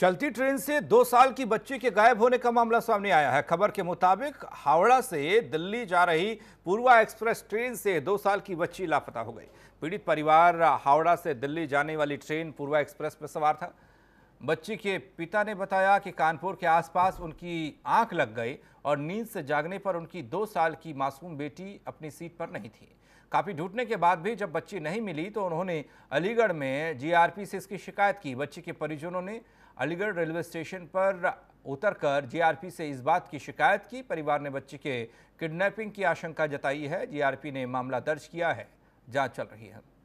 चलती ट्रेन से दो साल की बच्ची के गायब होने का मामला सामने आया है खबर के मुताबिक हावड़ा से दिल्ली जा रही पूर्वा एक्सप्रेस ट्रेन से दो साल की बच्ची लापता हो गई पीड़ित परिवार हावड़ा से दिल्ली जाने वाली ट्रेन पूर्वा एक्सप्रेस में सवार था बच्ची के पिता ने बताया कि कानपुर के आसपास उनकी आंख लग गई और नींद से जागने पर उनकी दो साल की मासूम बेटी अपनी सीट पर नहीं थी काफ़ी ढूंढने के बाद भी जब बच्ची नहीं मिली तो उन्होंने अलीगढ़ में जीआरपी से इसकी शिकायत की बच्ची के परिजनों ने अलीगढ़ रेलवे स्टेशन पर उतरकर जीआरपी से इस बात की शिकायत की परिवार ने बच्ची के किडनैपिंग की आशंका जताई है जीआरपी ने मामला दर्ज किया है जाँच चल रही है